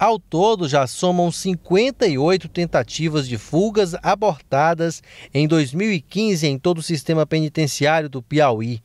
Ao todo, já somam 58 tentativas de fugas abortadas em 2015 em todo o sistema penitenciário do Piauí.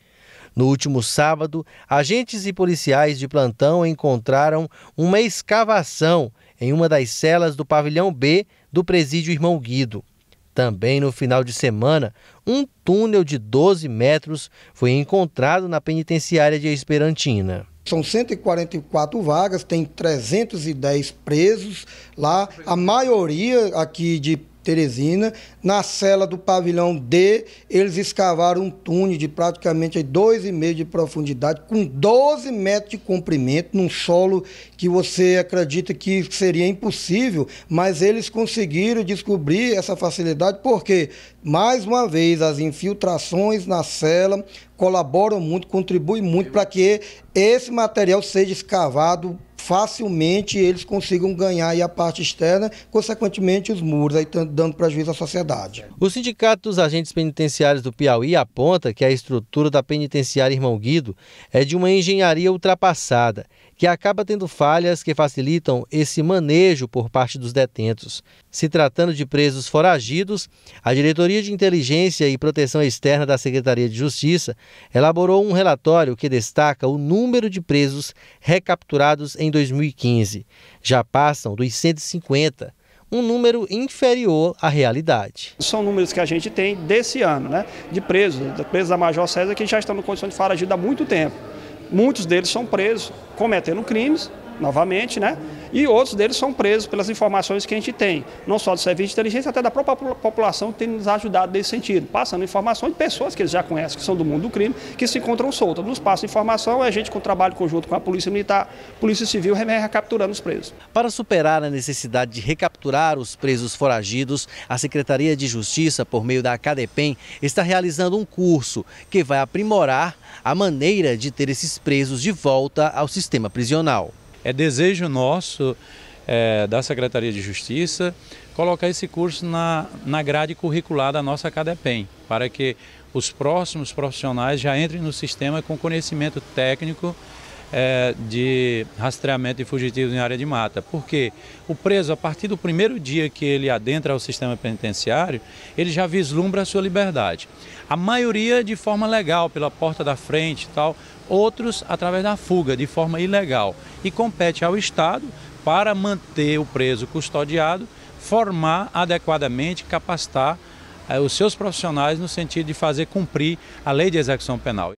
No último sábado, agentes e policiais de plantão encontraram uma escavação em uma das celas do pavilhão B do presídio Irmão Guido. Também no final de semana, um túnel de 12 metros foi encontrado na penitenciária de Esperantina. São 144 vagas, tem 310 presos lá. A maioria aqui de Teresina. Na cela do pavilhão D, eles escavaram um túnel de praticamente 2,5 de profundidade, com 12 metros de comprimento, num solo que você acredita que seria impossível, mas eles conseguiram descobrir essa facilidade, porque, mais uma vez, as infiltrações na cela colaboram muito, contribuem muito para que esse material seja escavado facilmente eles consigam ganhar a parte externa, consequentemente os muros, aí dando prejuízo à sociedade. O Sindicato dos Agentes Penitenciários do Piauí aponta que a estrutura da penitenciária Irmão Guido é de uma engenharia ultrapassada que acaba tendo falhas que facilitam esse manejo por parte dos detentos. Se tratando de presos foragidos, a Diretoria de Inteligência e Proteção Externa da Secretaria de Justiça elaborou um relatório que destaca o número de presos recapturados em 2015. Já passam dos 150 um número inferior à realidade. São números que a gente tem desse ano, né, de presos, presos da Major César que já estão no condição de foragido há muito tempo. Muitos deles são presos cometendo crimes novamente, né? E outros deles são presos pelas informações que a gente tem, não só do serviço de inteligência, até da própria população que tem nos ajudado nesse sentido, passando informações de pessoas que eles já conhecem, que são do mundo do crime, que se encontram soltas. Nos passa informação, é a gente com trabalho conjunto com a Polícia Militar, Polícia Civil, recapturando os presos. Para superar a necessidade de recapturar os presos foragidos, a Secretaria de Justiça, por meio da Cadepen, está realizando um curso que vai aprimorar a maneira de ter esses presos de volta ao sistema prisional. É desejo nosso é, da Secretaria de Justiça colocar esse curso na, na grade curricular da nossa CADEPEM, para que os próximos profissionais já entrem no sistema com conhecimento técnico é, de rastreamento de fugitivos em área de mata. Porque o preso, a partir do primeiro dia que ele adentra ao sistema penitenciário, ele já vislumbra a sua liberdade. A maioria de forma legal, pela porta da frente e tal, outros através da fuga, de forma ilegal. E compete ao Estado, para manter o preso custodiado, formar adequadamente, capacitar é, os seus profissionais no sentido de fazer cumprir a lei de execução penal.